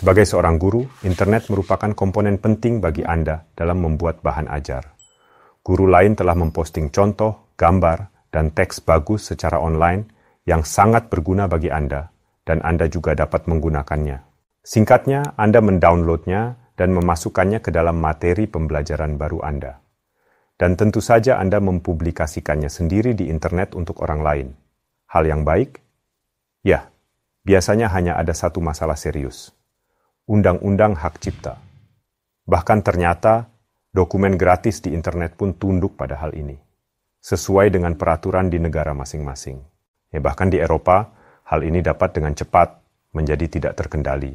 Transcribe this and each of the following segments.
Sebagai seorang guru, internet merupakan komponen penting bagi Anda dalam membuat bahan ajar. Guru lain telah memposting contoh, gambar, dan teks bagus secara online yang sangat berguna bagi Anda, dan Anda juga dapat menggunakannya. Singkatnya, Anda mendownloadnya dan memasukkannya ke dalam materi pembelajaran baru Anda. Dan tentu saja Anda mempublikasikannya sendiri di internet untuk orang lain. Hal yang baik? Ya, biasanya hanya ada satu masalah serius. Undang-Undang Hak Cipta. Bahkan ternyata dokumen gratis di internet pun tunduk pada hal ini, sesuai dengan peraturan di negara masing-masing. Ya, bahkan di Eropa, hal ini dapat dengan cepat menjadi tidak terkendali,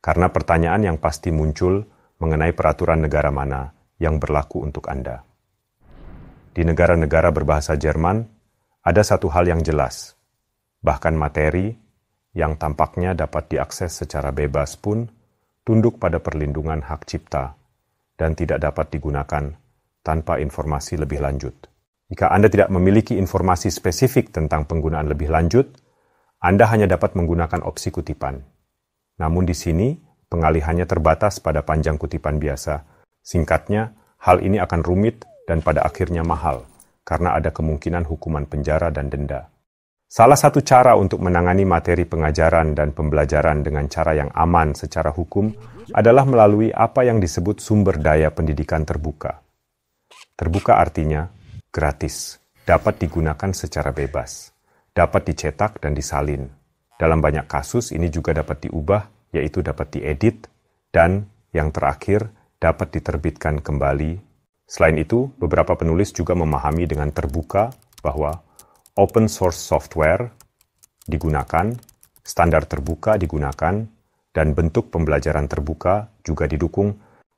karena pertanyaan yang pasti muncul mengenai peraturan negara mana yang berlaku untuk Anda. Di negara-negara berbahasa Jerman, ada satu hal yang jelas, bahkan materi yang tampaknya dapat diakses secara bebas pun tunduk pada perlindungan hak cipta dan tidak dapat digunakan tanpa informasi lebih lanjut. Jika Anda tidak memiliki informasi spesifik tentang penggunaan lebih lanjut, Anda hanya dapat menggunakan opsi kutipan. Namun di sini, pengalihannya terbatas pada panjang kutipan biasa. Singkatnya, hal ini akan rumit dan pada akhirnya mahal, karena ada kemungkinan hukuman penjara dan denda. Salah satu cara untuk menangani materi pengajaran dan pembelajaran dengan cara yang aman secara hukum adalah melalui apa yang disebut sumber daya pendidikan terbuka. Terbuka artinya gratis, dapat digunakan secara bebas, dapat dicetak dan disalin. Dalam banyak kasus ini juga dapat diubah, yaitu dapat diedit, dan yang terakhir dapat diterbitkan kembali. Selain itu, beberapa penulis juga memahami dengan terbuka bahwa open source software digunakan, standar terbuka digunakan, dan bentuk pembelajaran terbuka juga didukung.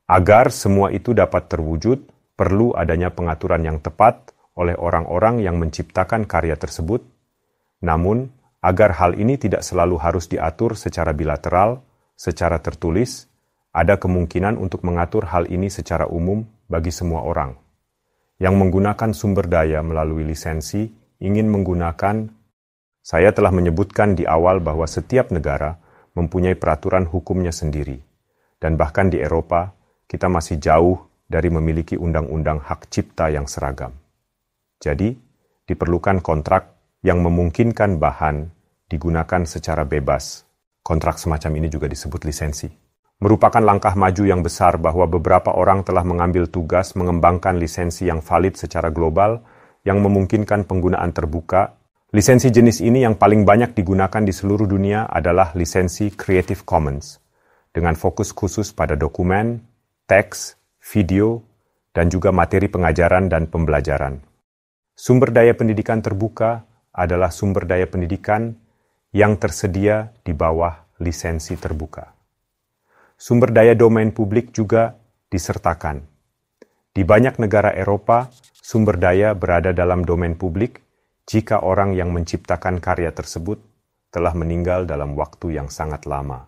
Agar semua itu dapat terwujud, perlu adanya pengaturan yang tepat oleh orang-orang yang menciptakan karya tersebut. Namun, agar hal ini tidak selalu harus diatur secara bilateral, secara tertulis, ada kemungkinan untuk mengatur hal ini secara umum bagi semua orang yang menggunakan sumber daya melalui lisensi ingin menggunakan, saya telah menyebutkan di awal bahwa setiap negara mempunyai peraturan hukumnya sendiri, dan bahkan di Eropa kita masih jauh dari memiliki undang-undang hak cipta yang seragam. Jadi, diperlukan kontrak yang memungkinkan bahan digunakan secara bebas. Kontrak semacam ini juga disebut lisensi. Merupakan langkah maju yang besar bahwa beberapa orang telah mengambil tugas mengembangkan lisensi yang valid secara global yang memungkinkan penggunaan terbuka, lisensi jenis ini yang paling banyak digunakan di seluruh dunia adalah lisensi Creative Commons, dengan fokus khusus pada dokumen, teks, video, dan juga materi pengajaran dan pembelajaran. Sumber daya pendidikan terbuka adalah sumber daya pendidikan yang tersedia di bawah lisensi terbuka. Sumber daya domain publik juga disertakan. Di banyak negara Eropa, sumber daya berada dalam domain publik jika orang yang menciptakan karya tersebut telah meninggal dalam waktu yang sangat lama,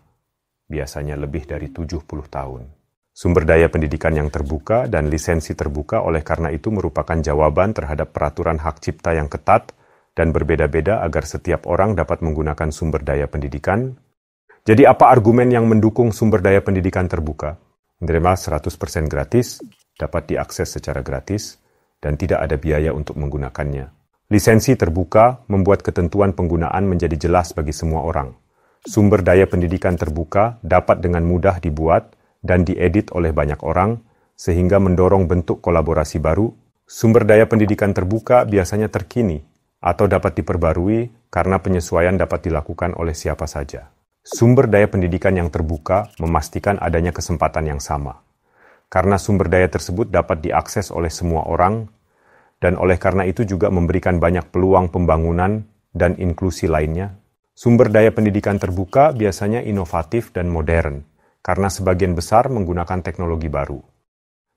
biasanya lebih dari 70 tahun. Sumber daya pendidikan yang terbuka dan lisensi terbuka oleh karena itu merupakan jawaban terhadap peraturan hak cipta yang ketat dan berbeda-beda agar setiap orang dapat menggunakan sumber daya pendidikan. Jadi apa argumen yang mendukung sumber daya pendidikan terbuka? Menerima 100% gratis, dapat diakses secara gratis, dan tidak ada biaya untuk menggunakannya. Lisensi terbuka membuat ketentuan penggunaan menjadi jelas bagi semua orang. Sumber daya pendidikan terbuka dapat dengan mudah dibuat dan diedit oleh banyak orang, sehingga mendorong bentuk kolaborasi baru. Sumber daya pendidikan terbuka biasanya terkini atau dapat diperbarui karena penyesuaian dapat dilakukan oleh siapa saja. Sumber daya pendidikan yang terbuka memastikan adanya kesempatan yang sama karena sumber daya tersebut dapat diakses oleh semua orang, dan oleh karena itu juga memberikan banyak peluang pembangunan dan inklusi lainnya. Sumber daya pendidikan terbuka biasanya inovatif dan modern, karena sebagian besar menggunakan teknologi baru.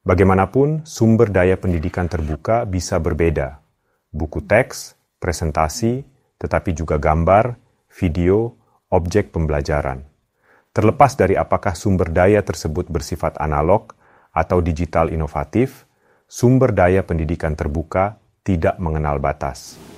Bagaimanapun, sumber daya pendidikan terbuka bisa berbeda. Buku teks, presentasi, tetapi juga gambar, video, objek pembelajaran. Terlepas dari apakah sumber daya tersebut bersifat analog atau digital inovatif, sumber daya pendidikan terbuka tidak mengenal batas.